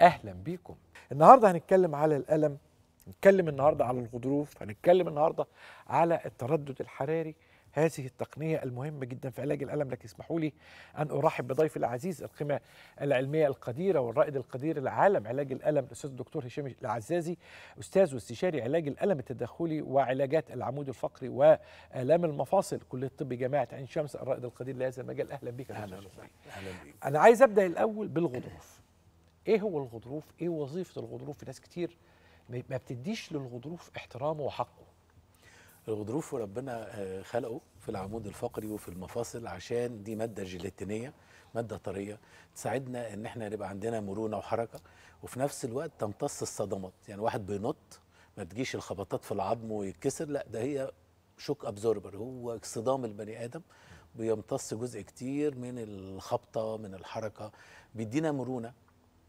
اهلا بيكم النهارده هنتكلم على الالم هنتكلم النهارده على الغضروف هنتكلم النهارده على التردد الحراري هذه التقنية المهمة جدا في علاج الألم لكن اسمحوا لي أن أرحب بضيفي العزيز القيمة العلمية القديرة والرائد القدير العالم علاج الألم الأستاذ الدكتور هشام العزازي أستاذ واستشاري علاج الألم التداخلي وعلاجات العمود الفقري وآلام المفاصل كلية الطب جامعة عين شمس الرائد القدير لهذا المجال أهلا بك أهلا بك أنا عايز أبدأ الأول بالغضروف إيه هو الغضروف؟ إيه وظيفة الغضروف؟ في ناس كتير ما بتديش للغضروف احترامه وحقه الغضروف ربنا آه، خلقه في العمود الفقري وفي المفاصل عشان دي ماده جيلاتينيه ماده طريه تساعدنا ان احنا يبقى عندنا مرونه وحركه وفي نفس الوقت تمتص الصدمات يعني واحد بينط ما تجيش الخبطات في العظم ويتكسر لا ده هي شوك ابزوربر هو صدام البني ادم بيمتص جزء كتير من الخبطه من الحركه بيدينا مرونه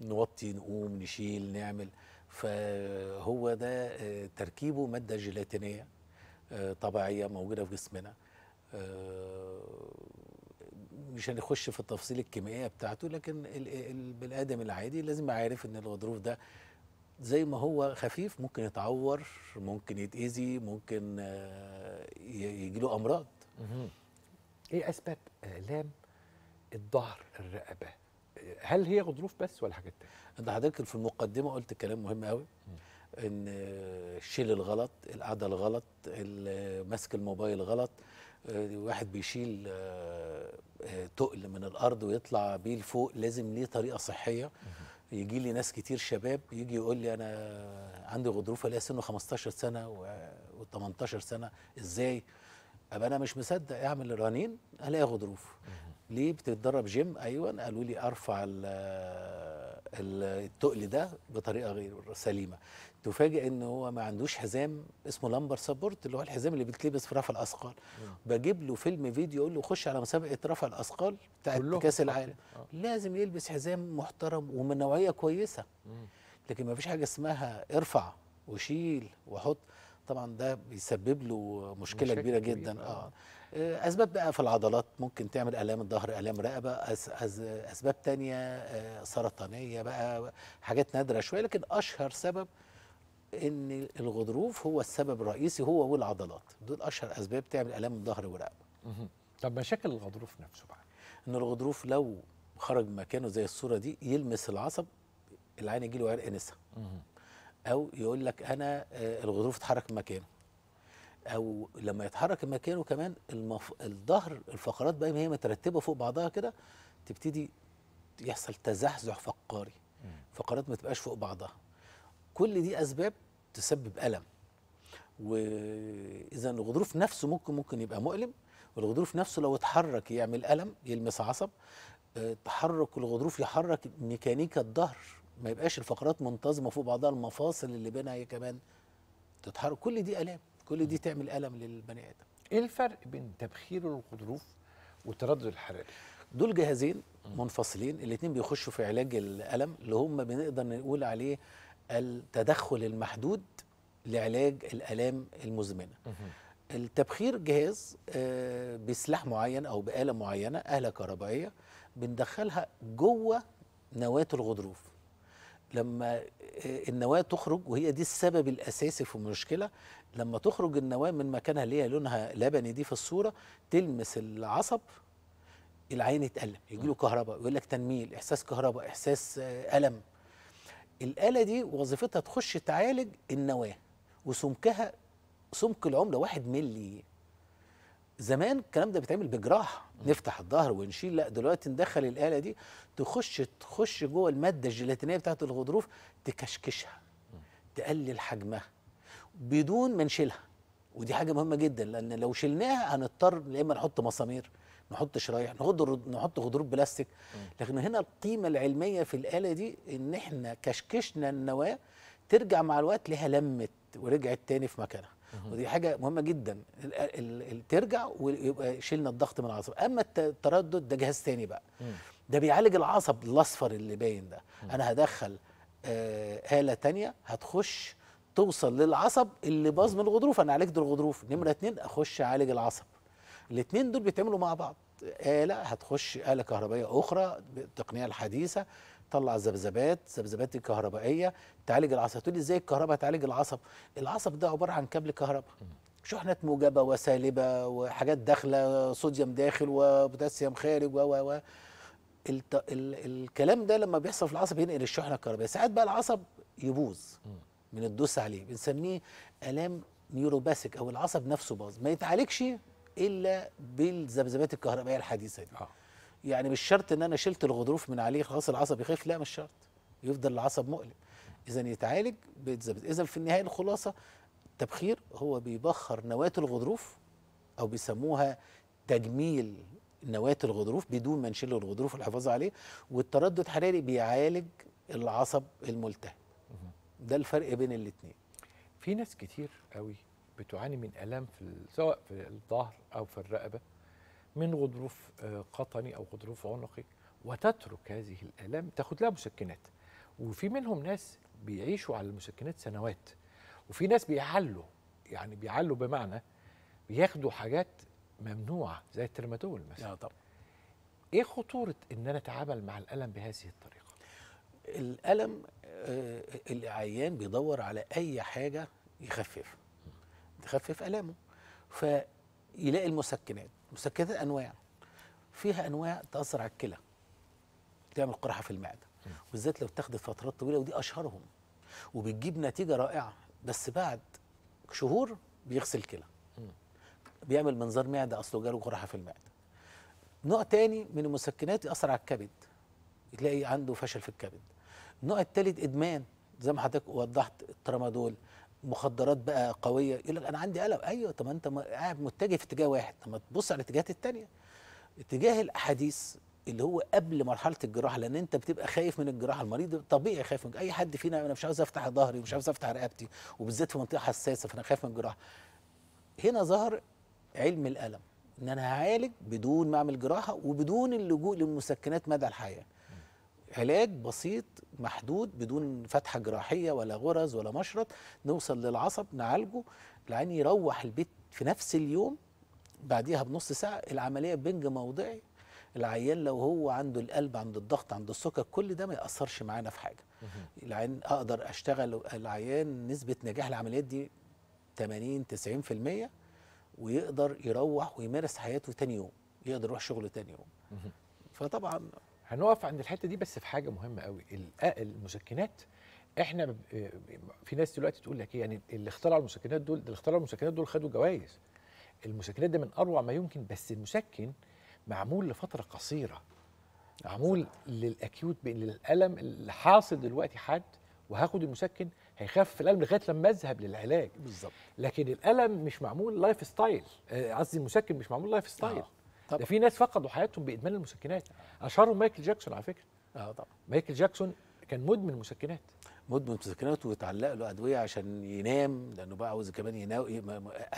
نوطي نقوم نشيل نعمل فهو ده آه، تركيبه ماده جيلاتينيه آه، طبيعيه موجوده في جسمنا آه، مش هنخش في التفاصيل الكيميائيه بتاعته لكن البني ادم العادي لازم عارف ان الغضروف ده زي ما هو خفيف ممكن يتعور ممكن يتاذي ممكن آه، يجي له امراض ايه اسباب الام الظهر الرقبه هل هي غضروف بس ولا حاجات تانية؟ انت حضرتك في المقدمه قلت كلام مهم قوي ان الشيل الغلط القعده الغلط ماسك الموبايل غلط آه، واحد بيشيل آه، آه، تقل من الارض ويطلع بيه لفوق لازم ليه طريقه صحيه يجي لي ناس كتير شباب يجي يقول لي انا عندي غضروف الاقي سنه 15 سنه و18 سنه ازاي؟ ابقى انا مش مصدق اعمل رنين الاقي غضروف ليه بتتدرب جيم ايوه قالوا لي ارفع التقل ده بطريقه غير سليمه تفاجئ ان هو ما عندوش حزام اسمه لمبر سبورت اللي هو الحزام اللي بيتلبس في رفع الاثقال بجيب له فيلم فيديو يقول له خش على مسابقه رفع الاثقال بتاعت كاس العالم آه. لازم يلبس حزام محترم ومن نوعيه كويسه مم. لكن ما فيش حاجه اسمها ارفع وشيل وحط طبعا ده بيسبب له مشكله كبيره جدا اه, آه. آه، اسباب بقى في العضلات ممكن تعمل الام الظهر الام رقبه أس أس اسباب تانية آه، سرطانيه بقى حاجات نادره شويه لكن اشهر سبب ان الغضروف هو السبب الرئيسي هو والعضلات دول اشهر اسباب تعمل الام ظهر ورقبه طب مشاكل الغضروف نفسه بقى ان الغضروف لو خرج من مكانه زي الصوره دي يلمس العصب العين يجي له عرق نسا او يقول لك انا آه، الغضروف اتحرك من مكانه او لما يتحرك مكانه كمان المف... الظهر الفقرات بقى ما هي مترتبه فوق بعضها كده تبتدي يحصل تزحزح فقاري فقرات ما تبقاش فوق بعضها كل دي اسباب تسبب الم واذا الغضروف نفسه ممكن ممكن يبقى مؤلم والغضروف نفسه لو اتحرك يعمل الم يلمس عصب آه، تحرك الغضروف يحرك ميكانيكا الظهر ما يبقاش الفقرات منتظمه فوق بعضها المفاصل اللي بينها هي كمان تتحرك كل دي الام كل دي تعمل الم للبني ادم ايه الفرق بين تبخير الغضروف والتردد الحراري دول جهازين منفصلين الاثنين بيخشوا في علاج الالم اللي هم بنقدر نقول عليه التدخل المحدود لعلاج الالام المزمنه التبخير جهاز آه، بسلاح معين او بآلة معينة آلة كهربائية بندخلها جوه نواة الغضروف لما آه، النواة تخرج وهي دي السبب الأساسي في المشكلة لما تخرج النواه من مكانها اللي هي لونها لبني دي في الصوره تلمس العصب العين يتألم يجي له كهرباء يقول لك تنميل احساس كهرباء احساس آه، الم الاله دي وظيفتها تخش تعالج النواه وسمكها سمك العمله واحد ملي زمان الكلام ده بيتعمل بجراحة نفتح الظهر ونشيل لا دلوقتي ندخل الاله دي تخش تخش جوه الماده الجيلاتينيه بتاعت الغضروف تكشكشها تقلل حجمها بدون ما نشيلها ودي حاجه مهمه جدا لان لو شلناها هنضطر يا اما نحط مسامير نحط شرايح نحط نحط غضروف بلاستيك لكن هنا القيمه العلميه في الاله دي ان احنا كشكشنا النواه ترجع مع الوقت ليها لمت ورجعت تاني في مكانها ودي حاجه مهمه جدا ترجع ويبقى شلنا الضغط من العصب اما التردد ده جهاز تاني بقى ده بيعالج العصب الاصفر اللي باين ده انا هدخل آه اله تانيه هتخش توصل للعصب اللي باظ من الغضروف انا عالجت الغضروف نمره اتنين اخش اعالج العصب الاثنين دول بيتعملوا مع بعض آلة هتخش آلة كهربائية أخرى بالتقنية الحديثة تطلع الذبذبات الذبذبات الكهربائية تعالج العصب تقول لي ازاي الكهرباء تعالج العصب العصب ده عبارة عن كابل كهرباء شحنات موجبة وسالبة وحاجات داخلة صوديوم داخل وبوتاسيوم خارج و و و الكلام ده لما بيحصل في العصب ينقل الشحنة الكهربائية ساعات بقى العصب يبوظ من الدوس عليه بنسميه الام نيوروباسك او العصب نفسه باظ ما يتعالجش الا بالذبذبات الكهربائيه الحديثه دي آه. يعني مش شرط ان انا شلت الغضروف من عليه خلاص العصب يخف لا مش شرط يفضل العصب مؤلم اذا يتعالج بالذبذب اذا في النهايه الخلاصه التبخير هو بيبخر نواه الغضروف او بيسموها تجميل نواه الغضروف بدون ما نشيل الغضروف والحفاظ عليه والتردد الحراري بيعالج العصب الملتهب ده الفرق بين الاثنين في ناس كتير قوي بتعاني من الام في سواء في الظهر او في الرقبه من غضروف آه، قطني او غضروف عنقي وتترك هذه الالام تاخد لها مسكنات وفي منهم ناس بيعيشوا على المسكنات سنوات وفي ناس بيعلوا يعني بيعلوا بمعنى بياخدوا حاجات ممنوعه زي الترمادول مثلا اه طبعا ايه خطوره ان انا اتعامل مع الالم بهذه الطريقه الألم آه، العيان بيدور على أي حاجة يخفف تخفف ألمه فيلاقي المسكنات مسكنات أنواع فيها أنواع تأثر على الكلى تعمل قرحة في المعدة وبالذات لو اتخذت فترات طويلة ودي أشهرهم وبتجيب نتيجة رائعة بس بعد شهور بيغسل كلى بيعمل منظار معدة أصله جاله قرحة في المعدة نوع تاني من المسكنات يأثر على الكبد تلاقي عنده فشل في الكبد النوع الثالث ادمان زي ما حضرتك وضحت الترامادول مخدرات بقى قويه يقول لك انا عندي قلق ايوه طب انت قاعد متجه في اتجاه واحد طب ما تبص على الاتجاهات الثانيه اتجاه الاحاديث اللي هو قبل مرحله الجراحه لان انت بتبقى خايف من الجراحه المريض طبيعي خايف من اي حد فينا انا مش عاوز افتح ظهري ومش عاوز افتح رقبتي وبالذات في منطقه حساسه فانا خايف من الجراحه هنا ظهر علم الالم ان انا هعالج بدون ما اعمل جراحه وبدون اللجوء للمسكنات مدى الحياه علاج بسيط محدود بدون فتحه جراحيه ولا غرز ولا مشرط نوصل للعصب نعالجه العين يروح البيت في نفس اليوم بعديها بنص ساعه العمليه بنج موضعي العيان لو هو عنده القلب عنده الضغط عنده السكر كل ده ما ياثرش معانا في حاجه العين اقدر اشتغل العيان نسبه نجاح العمليات دي 80 90% ويقدر يروح ويمارس حياته تاني يوم يقدر يروح شغله تاني يوم فطبعا هنقف عند الحته دي بس في حاجه مهمه قوي آه، المسكنات احنا في ناس دلوقتي تقول لك ايه يعني اللي اخترعوا المسكنات دول اللي اخترعوا المسكنات دول خدوا جوائز المسكنات ده من اروع ما يمكن بس المسكن معمول لفتره قصيره معمول للاكيوت للالم اللي حاصل دلوقتي حد وهاخد المسكن هيخفف الالم لغايه لما اذهب للعلاج بالظبط لكن الالم مش معمول لايف آه، ستايل قصدي المسكن مش معمول لايف ستايل آه. طبعا. ده في ناس فقدوا حياتهم بادمان المسكنات اشهرهم مايكل جاكسون على فكره اه طبعا مايكل جاكسون كان مدمن مسكنات مدمن مسكنات وتعلق له ادويه عشان ينام لانه بقى عاوز كمان ينام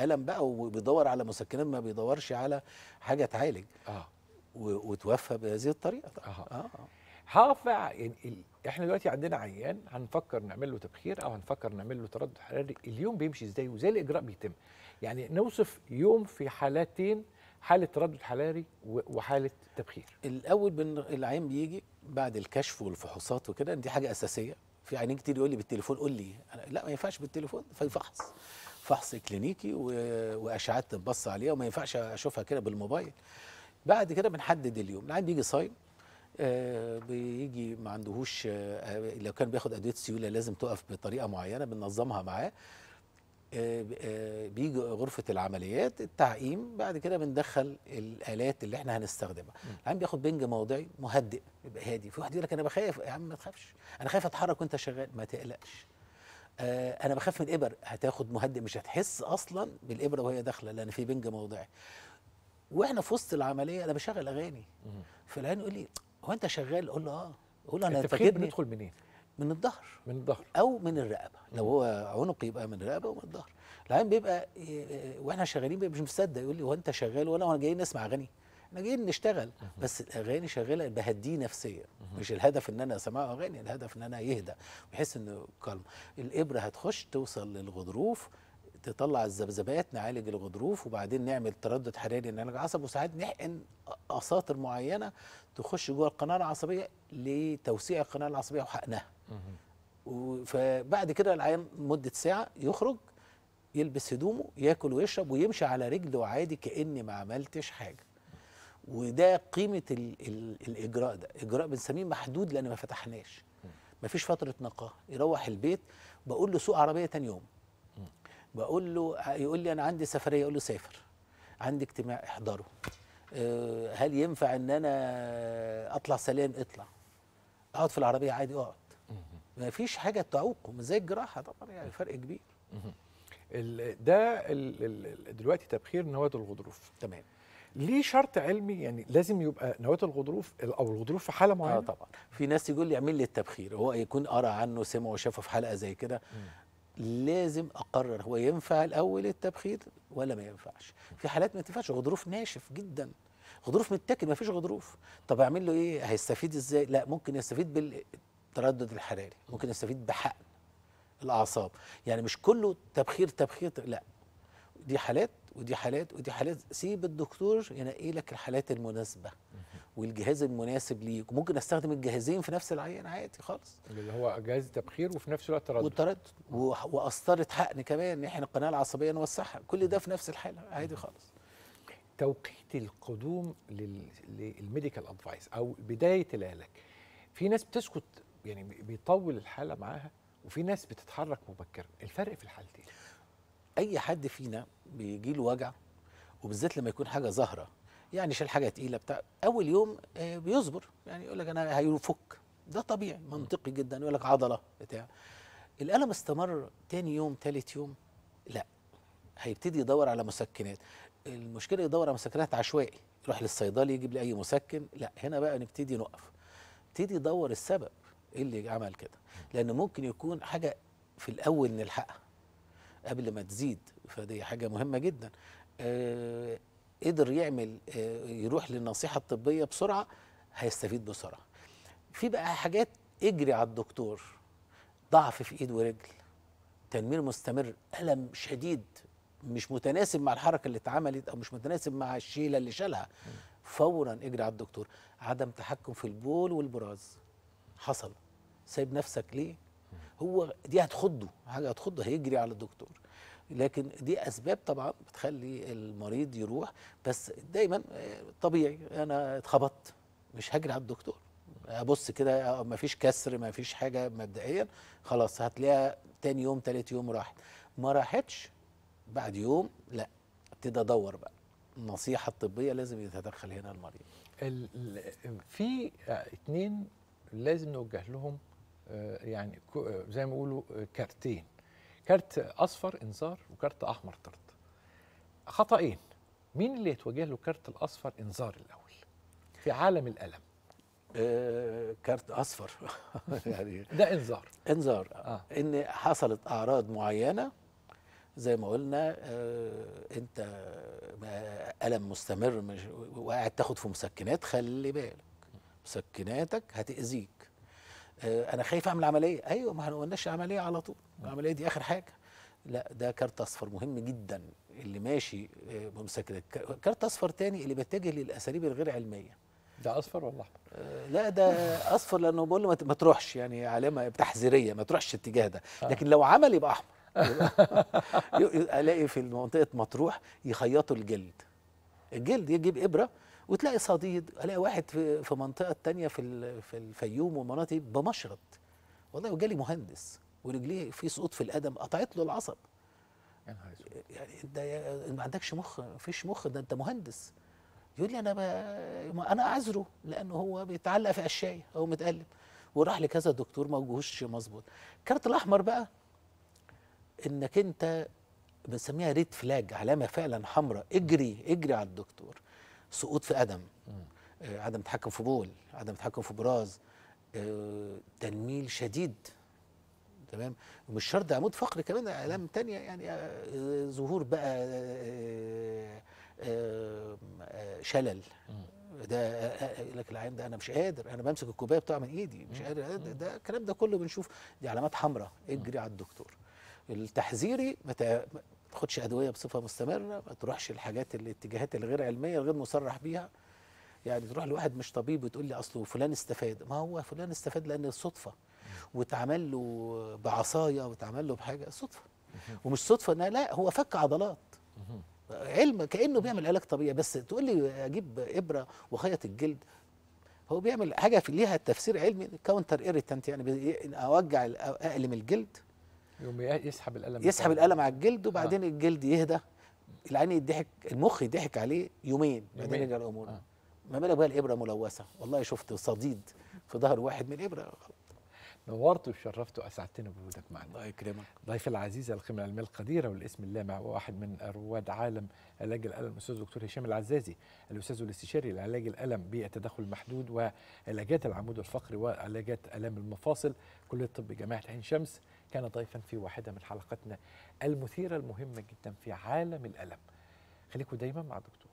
الم بقى وبيدور على مسكنات ما بيدورش على حاجه تعالج اه وتوفى بهذه الطريقه آه. آه. هقف آه. يعني احنا دلوقتي عندنا عيان هنفكر نعمل له تبخير او هنفكر نعمل له تردد حراري اليوم بيمشي ازاي وازاي الاجراء بيتم يعني نوصف يوم في حالتين حاله تردد حراري وحاله تبخير الاول بن العين بيجي بعد الكشف والفحوصات وكده دي حاجه اساسيه في عينين كتير يقول لي بالتليفون قول لي أنا لا ما ينفعش بالتليفون فيفحص فحص كلينيكي واشعات تبص عليها وما ينفعش اشوفها كده بالموبايل بعد كده بنحدد اليوم العين بيجي صايم آه بيجي ما عندهوش آه لو كان بياخد ادويه سيوله لازم تقف بطريقه معينه بننظمها معاه آه، آه، بيجي غرفه العمليات التعقيم بعد كده بندخل الالات اللي احنا هنستخدمها العين بياخد بنج موضعي مهدئ يبقى هادي في واحد يقول لك انا بخاف يا عم ما تخافش انا خايف اتحرك وانت شغال ما تقلقش آه، انا بخاف من الابر هتاخد مهدئ مش هتحس اصلا بالابره وهي داخله لان في بنج موضعي واحنا في وسط العمليه انا بشغل اغاني فالعين يقول لي هو انت شغال اقول له اه اقول له انا انت بندخل منين من الظهر من الظهر او من الرقبه لو هو عنق يبقى من الرقبه ومن الظهر العين بيبقى آه، آه، واحنا شغالين بيبقى مش مصدق يقول لي هو انت شغال ولا وانا جايين نسمع اغاني احنا جايين نشتغل بس الاغاني شغاله بهديه نفسيا مش الهدف ان انا اسمع اغاني الهدف ان انا يهدى ويحس انه كلمة الابره هتخش توصل للغضروف تطلع الذبذبات نعالج الغضروف وبعدين نعمل تردد حراري نعالج العصب وساعات نحقن اساطر معينه تخش جوه القناه العصبيه لتوسيع القناه العصبيه وحقنها. فبعد كده العيان مده ساعه يخرج يلبس هدومه ياكل ويشرب ويمشي على رجله عادي كاني ما عملتش حاجه. وده قيمه الـ الـ الاجراء ده، اجراء بنسميه محدود لان ما فتحناش. مفيش فتره نقاهه، يروح البيت بقول له سوق عربيه تاني يوم. بقول له يقول لي انا عندي سفريه اقول له سافر عندي اجتماع احضره آه، هل ينفع ان انا اطلع سلام اطلع اقعد في العربيه عادي اقعد ما فيش حاجه تعوقه مش زي الجراحه طبعا يعني فرق كبير ده دلوقتي تبخير نواه الغضروف تمام ليه شرط علمي يعني لازم يبقى نواه الغضروف او الغضروف في حاله آه، معينه اه طبعا في ناس يقول لي اعمل لي التبخير هو يكون قرا عنه سمع وشافه في حلقه زي كده لازم اقرر هو ينفع الاول التبخير ولا ما ينفعش في حالات ما تنفعش غضروف ناشف جدا غضروف متاكل ما فيش غضروف طب اعمل له ايه هيستفيد ازاي لا ممكن يستفيد بالتردد الحراري ممكن يستفيد بحقن الاعصاب يعني مش كله تبخير تبخير لا دي حالات ودي حالات ودي حالات سيب الدكتور ينقي لك الحالات المناسبه والجهاز المناسب ليك ممكن استخدم الجهازين في نفس العين عادي خالص اللي هو جهاز تبخير وفي نفس الوقت تردد والتردد وقسطره حقن كمان احنا القناه العصبيه نوسعها كل ده في نفس الحاله عادي خالص توقيت القدوم للميديكال ادفايس او بدايه العلاج في ناس بتسكت يعني بيطول الحاله معاها وفي ناس بتتحرك مبكرا الفرق في الحالتين اي حد فينا بيجي له وجع وبالذات لما يكون حاجه ظاهره يعني شال حاجه تقيله بتاع اول يوم آه، بيصبر يعني يقول لك انا هيفك ده طبيعي منطقي جدا يقول لك عضله بتاع الالم استمر تاني يوم تالت يوم لا هيبتدي يدور على مسكنات المشكله يدور على مسكنات عشوائي يروح للصيدلي يجيب لي اي مسكن لا هنا بقى نبتدي نقف نبتدي يدور السبب ايه اللي عمل كده لان ممكن يكون حاجه في الاول نلحقها قبل ما تزيد فدي حاجه مهمه جدا آه، قدر يعمل آه، يروح للنصيحه الطبيه بسرعه هيستفيد بسرعه في بقى حاجات اجري على الدكتور ضعف في ايد ورجل تنمير مستمر الم شديد مش متناسب مع الحركه اللي اتعملت او مش متناسب مع الشيله اللي شالها فورا اجري على الدكتور عدم تحكم في البول والبراز حصل سايب نفسك ليه هو دي هتخضه حاجه هتخضه هيجري على الدكتور لكن دي اسباب طبعا بتخلي المريض يروح بس دايما آه، طبيعي انا اتخبطت مش هجري على الدكتور ابص كده آه، ما فيش كسر ما فيش حاجه مبدئيا خلاص هتلاقيها تاني يوم تالت يوم راحت ما راحتش بعد يوم لا ابتدي ادور بقى النصيحه الطبيه لازم يتدخل هنا المريض في اتنين لازم نوجه لهم آه، يعني زي ما بيقولوا كارتين كارت اصفر انذار وكارت احمر طرد خطأين إيه؟ مين اللي يتوجه له كارت الاصفر انذار الاول في عالم الالم آه كارت اصفر يعني ده انذار انذار آه. ان حصلت اعراض معينه زي ما قلنا آه انت آه، الم مستمر مش وقاعد تاخد في مسكنات خلي بالك مسكناتك هتاذيك آه، انا خايف اعمل عمليه ايوه ما احنا قلناش عمليه على طول العمليه دي اخر حاجه لا ده كارت اصفر مهم جدا اللي ماشي آه، ممسك كارت اصفر تاني اللي بيتجه للاساليب الغير علميه ده اصفر ولا احمر؟ آه، لا ده اصفر لانه بقول له ما تروحش يعني علامه تحذيريه ما تروحش الاتجاه ده لكن لو عمل يبقى احمر الاقي في منطقه مطروح يخيطوا الجلد الجلد يجيب ابره وتلاقي صديد الاقي واحد في, منطقه تانية في في الفيوم والمناطق بمشرط والله وجالي مهندس ورجليه في سقوط في القدم قطعت له العصب يعني انت ما عندكش مخ ما فيش مخ ده انت مهندس يقول لي انا ب... انا اعذره لانه هو بيتعلق في اشياء هو متقلب وراح لكذا دكتور ما وجهوش مظبوط الكارت الاحمر بقى انك انت بنسميها ريد فلاج علامه فعلا حمراء اجري اجري على الدكتور سقوط في قدم آه، عدم تحكم في بول عدم تحكم في براز آه، تنميل شديد تمام مش شرط عمود فقري كمان اعلام تانية يعني آه، ظهور بقى شلل ده لك العين ده انا مش قادر انا بمسك الكوبايه بتاعه من ايدي مش قادر ده الكلام ده كله بنشوف دي علامات حمراء اجري على الدكتور التحذيري تاخدش ادويه بصفه مستمره ما تروحش الحاجات الاتجاهات الغير علميه الغير مصرح بيها يعني تروح لواحد مش طبيب وتقول لي اصله فلان استفاد ما هو فلان استفاد لان الصدفه واتعمل له بعصايه واتعمل له بحاجه صدفه ومش صدفه انها لا هو فك عضلات علم كانه بيعمل علاج طبيعي بس تقول لي اجيب ابره وخيط الجلد هو بيعمل حاجه في ليها تفسير علمي كاونتر ايريتنت يعني اوجع اقلم الجلد يوم يسحب القلم يسحب القلم على الجلد وبعدين آه. الجلد يهدى العين يضحك المخ يضحك عليه يومين بعدين يرجع الامور آه. ما بالك بقى الابره ملوثه والله شفت صديد في ظهر واحد من الابره نورت وشرفت واسعدتني بوجودك معنا الله يكرمك ضيف العزيز القيمه العلميه القديره والاسم اللامع وواحد من رواد عالم علاج الالم الاستاذ الدكتور هشام العزازي الاستاذ الاستشاري لعلاج الالم بالتدخل المحدود وعلاجات العمود الفقري وعلاجات الام المفاصل كليه الطب جامعه عين شمس كان ضيفا في واحدة من حلقتنا المثيرة المهمة جدا في عالم الألم خليكم دايما مع دكتور